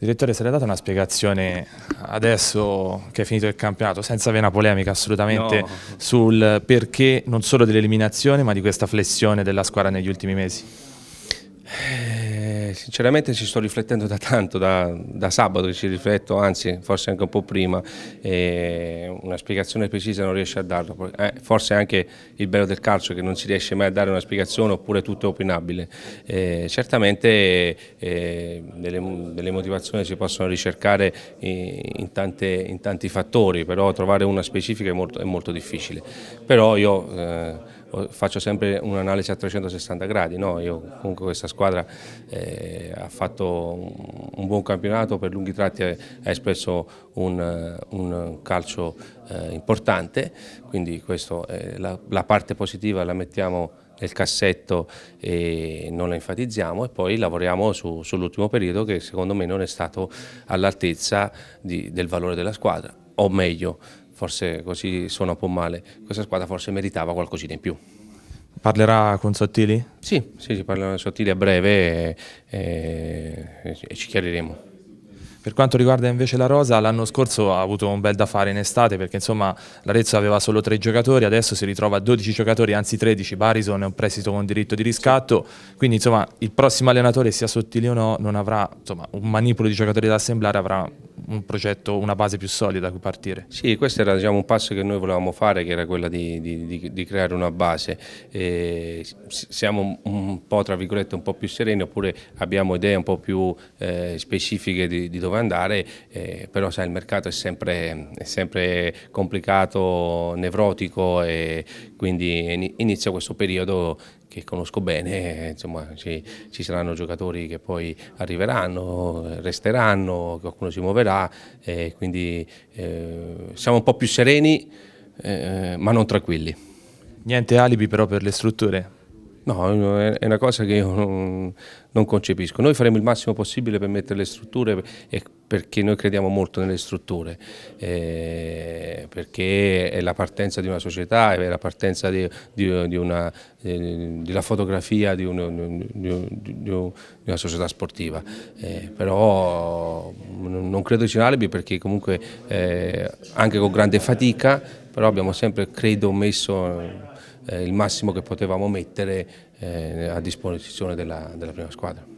Direttore, se le l'è data una spiegazione adesso che è finito il campionato, senza avere una polemica assolutamente, no. sul perché non solo dell'eliminazione ma di questa flessione della squadra negli ultimi mesi? Eh, sinceramente ci sto riflettendo da tanto, da, da, sabato ci rifletto, anzi forse anche un po' prima, una spiegazione precisa non riesce a darla, eh, forse anche il bello del calcio che non si riesce mai a dare una spiegazione oppure tutto è opinabile. Eh, certamente eh, delle, delle, motivazioni si possono ricercare in, in, tante, in, tanti fattori, però trovare una specifica è molto, è molto difficile. Però io eh, faccio sempre un'analisi a 360 gradi, no? Io, comunque questa squadra eh, ha fatto un, buon campionato, per lunghi tratti ha, ha espresso un, un calcio eh, importante, quindi questo, eh, la, la parte positiva la mettiamo nel cassetto e non la enfatizziamo e poi lavoriamo su, sull'ultimo periodo che secondo me non è stato all'altezza del valore della squadra, o meglio forse così suona un po' male, questa squadra forse meritava qualcosina in più. Parlerà con Sottili? Sì, sì, si parlerà con Sottili a breve e, e, e ci chiariremo. Per quanto riguarda invece la Rosa, l'anno scorso ha avuto un bel da fare in estate perché insomma l'Arezzo aveva solo tre giocatori, adesso si ritrova a 12 giocatori, anzi 13, Barison è un prestito con diritto di riscatto, quindi insomma il prossimo allenatore sia sottile o no non avrà insomma, un manipolo di giocatori da assemblare, avrà un progetto, una base più solida da cui partire. Sì, questo era diciamo, un passo che noi volevamo fare, che era quello di, di, di creare una base. E siamo un po', tra virgolette, un po' più sereni, oppure abbiamo idee un po' più eh, specifiche di, di, dove andare, eh, però sai, il mercato è sempre, è sempre complicato, nevrotico e quindi inizia questo periodo che conosco bene, insomma, ci, ci, saranno giocatori che poi arriveranno, resteranno, qualcuno si muoverà, eh, quindi eh, siamo un po' più sereni eh, ma non tranquilli. Niente alibi però per le strutture? No, è una cosa che io non, non concepisco. Noi faremo il massimo possibile per mettere le strutture e perché noi crediamo molto nelle strutture, eh, perché è la partenza di una società, è la partenza di, di, di una, eh, della fotografia di, un, di, una società sportiva. Eh, però mm, non credo ci alibi perché comunque eh, anche con grande fatica, però abbiamo sempre, credo, messo eh, il massimo che potevamo mettere eh, a disposizione della, della prima squadra.